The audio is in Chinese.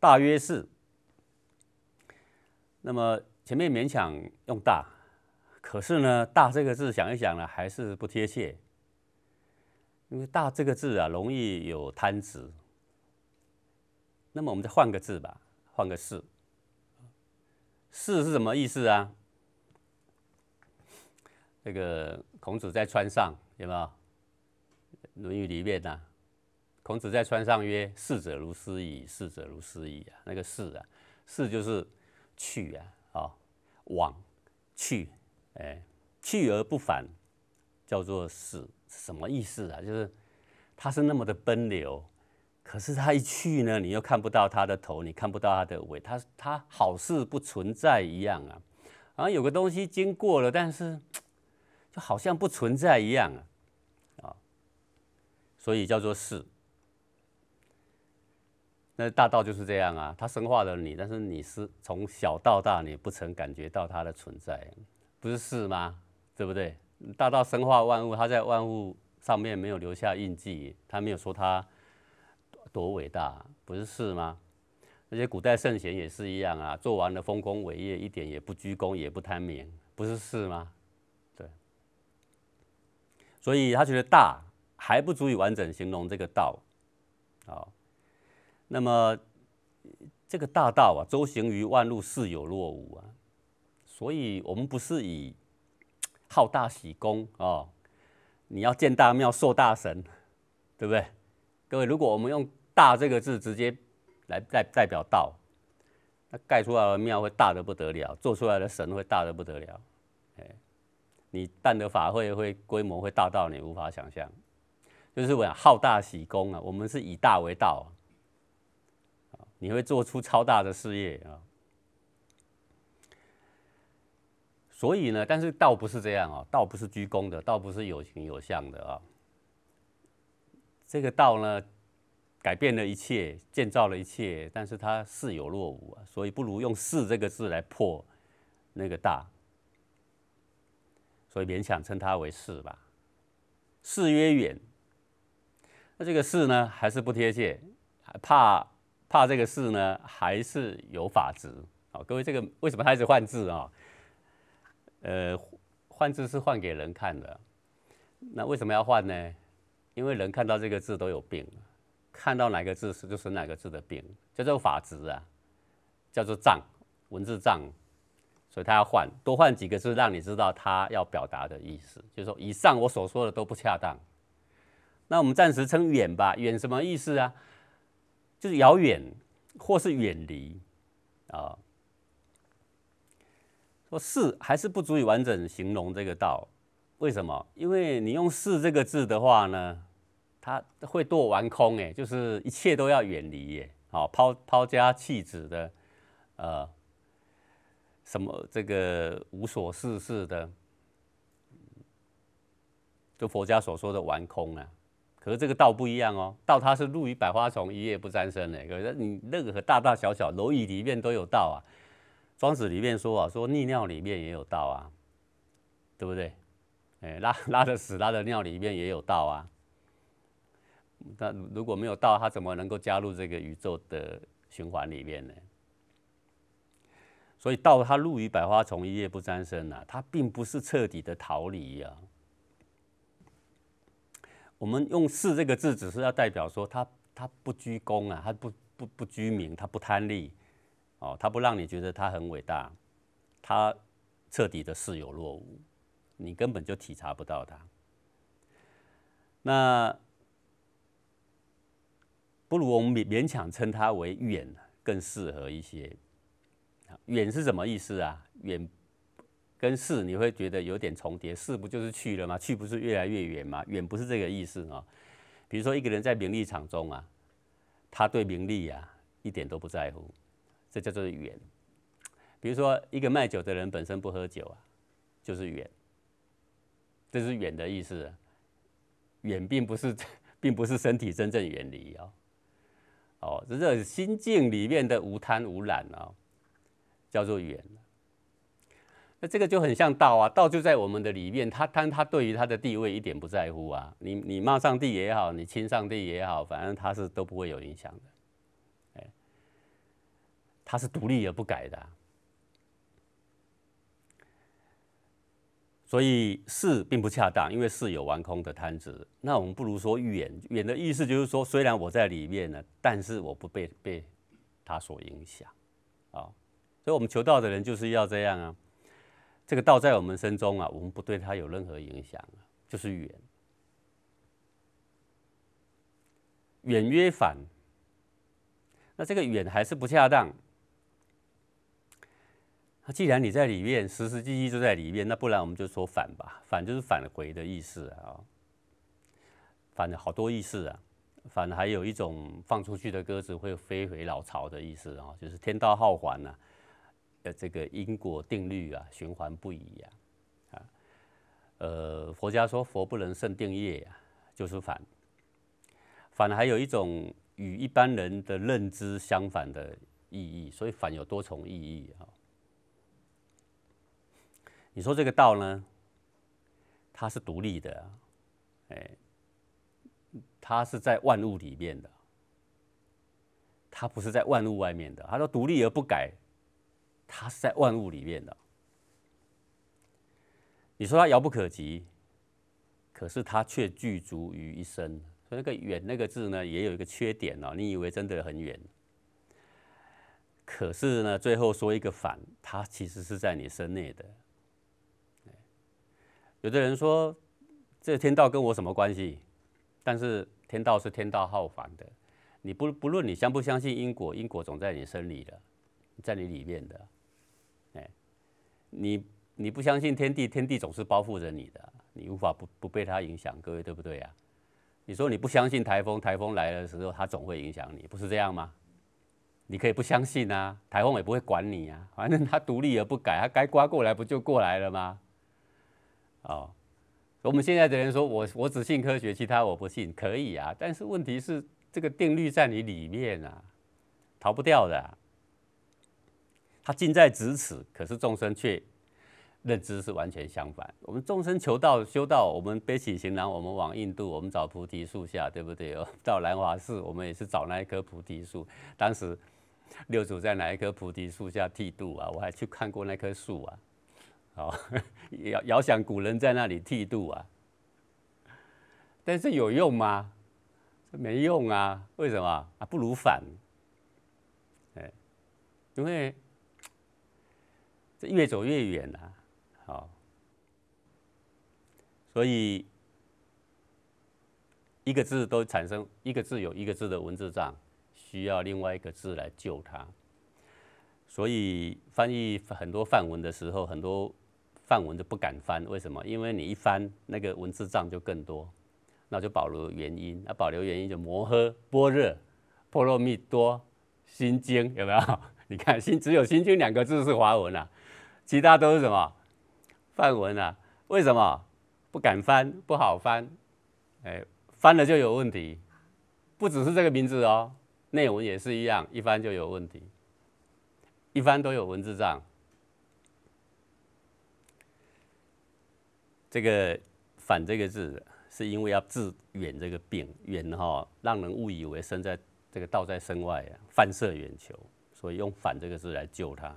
大约是，那么前面勉强用大，可是呢，大这个字想一想呢，还是不贴切，因为大这个字啊，容易有贪执。那么我们再换个字吧，换个四」。「四」是什么意思啊？那个孔子在川上有没有《论语》里面的？孔子在川上曰：“逝者如斯矣，逝者如斯矣啊！那个逝啊，逝就是去啊，啊，往去，哎，去而不返，叫做逝，什么意思啊？就是他是那么的奔流，可是他一去呢，你又看不到他的头，你看不到他的尾，他他好似不存在一样啊！好像有个东西经过了，但是就好像不存在一样啊，啊，所以叫做逝。”那大道就是这样啊，它生化了你，但是你是从小到大，你不曾感觉到它的存在，不是是吗？对不对？大道生化万物，它在万物上面没有留下印记，它没有说它多伟大，不是是吗？那些古代圣贤也是一样啊，做完了丰功伟业，一点也不居功，也不贪名，不是是吗？对。所以他觉得大还不足以完整形容这个道，好。那么，这个大道啊，周行于万路，事有若无啊。所以，我们不是以好大喜功啊，你要建大庙、受大神，对不对？各位，如果我们用“大”这个字直接来代代表道，那盖出来的庙会大的不得了，做出来的神会大的不得了。哎，你办的法会会规模会大到你无法想象。就是我讲好大喜功啊，我们是以大为道啊。你会做出超大的事业啊！所以呢，但是道不是这样啊，道不是鞠躬的，道不是有形有相的啊。这个道呢，改变了一切，建造了一切，但是它是有落伍，所以不如用“是”这个字来破那个大，所以勉强称它为是”吧。是曰远，那这个是”呢，还是不贴切，怕。怕这个字呢，还是有法值好，各位，这个为什么他一直换字啊？呃，换字是换给人看的，那为什么要换呢？因为人看到这个字都有病，看到哪个字是就是哪个字的病，叫做法值啊，叫做障文字障，所以他要换，多换几个字，让你知道他要表达的意思，就是说以上我所说的都不恰当，那我们暂时称远吧，远什么意思啊？就是遥远，或是远离，啊，说“是”还是不足以完整形容这个道。为什么？因为你用“是”这个字的话呢，它会堕玩空哎，就是一切都要远离耶，好抛抛家弃子的，呃，什么这个无所事事的，就佛家所说的玩空啊。是这个道不一样哦，道它是入于百花丛，一叶不沾身嘞。可是你任何大大小小蝼蚁里面都有道啊，《庄子》里面说啊，说溺尿里面也有道啊，对不对？哎，拉拉的屎拉的尿里面也有道啊。那如果没有道，它怎么能够加入这个宇宙的循环里面呢？所以道它入于百花丛，一叶不沾身呐，它并不是彻底的逃离呀。我们用“士”这个字，只是要代表说，他他不居功啊，他不不不居名，他不贪利，哦，他不让你觉得他很伟大，他彻底的似有若无，你根本就体察不到他。那不如我们勉勉强称他为“远”更适合一些。远是什么意思啊？远。跟四你会觉得有点重叠，四不就是去了吗？去不是越来越远吗？远不是这个意思哦。比如说一个人在名利场中啊，他对名利啊一点都不在乎，这叫做远。比如说一个卖酒的人本身不喝酒啊，就是远，这是远的意思。远并不是 并不是身体真正远离哦，哦，这是心境里面的无贪无染哦，叫做远。那这个就很像道啊，道就在我们的里面。他他他对于他的地位一点不在乎啊。你你骂上帝也好，你亲上帝也好，反正他是都不会有影响的，哎，他是独立而不改的。所以是并不恰当，因为是有玩空的摊子。那我们不如说远远的意思就是说，虽然我在里面呢，但是我不被被他所影响啊。所以，我们求道的人就是要这样啊。这个道在我们身中啊，我们不对它有任何影响就是远。远曰反，那这个远还是不恰当。那既然你在里面，时时际际就在里面，那不然我们就说反吧，反就是返回的意思啊。反了好多意思啊，反还有一种放出去的鸽子会飞回老巢的意思啊，就是天道好还呢。呃，这个因果定律啊，循环不已呀，啊，呃，佛家说佛不能胜定业呀，就是反，反还有一种与一般人的认知相反的意义，所以反有多重意义啊。你说这个道呢，它是独立的，哎，它是在万物里面的，它不是在万物外面的。他说独立而不改。它是在万物里面的，你说它遥不可及，可是它却具足于一身。所以那个“远”那个字呢，也有一个缺点哦。你以为真的很远，可是呢，最后说一个“反”，它其实是在你身内的。有的人说：“这天道跟我什么关系？”但是天道是天道好反的。你不不论你相不相信因果，因果总在你身里的，在你里面的。你你不相信天地，天地总是包覆着你的，你无法不不被它影响，各位对不对啊？你说你不相信台风，台风来了的时候，它总会影响你，不是这样吗？你可以不相信啊，台风也不会管你啊，反正它独立而不改，它该刮过来不就过来了吗？哦，我们现在的人说我我只信科学，其他我不信，可以啊，但是问题是这个定律在你里面啊，逃不掉的。它近在咫尺，可是众生却认知是完全相反。我们众生求道、修道，我们背起行囊，我们往印度，我们找菩提树下，对不对？到兰华寺，我们也是找那一棵菩提树。当时六祖在哪一棵菩提树下剃度啊？我还去看过那棵树啊。好，遥遥想古人在那里剃度啊，但是有用吗？没用啊。为什么啊？不如反，哎，因为。这越走越远了，好，所以一个字都产生一个字有一个字的文字障，需要另外一个字来救它。所以翻译很多范文的时候，很多范文就不敢翻，为什么？因为你一翻那个文字障就更多，那就保留原因。那保留原因就摩诃般若波罗蜜多心经有没有？你看心只有心经两个字是华文啊。其他都是什么？范文啊？为什么不敢翻？不好翻？哎，翻了就有问题。不只是这个名字哦，内文也是一样，一翻就有问题，一翻都有文字障。这个“反”这个字，是因为要治远这个病，远哈，让人误以为身在这个道在身外，泛射远求，所以用“反”这个字来救他。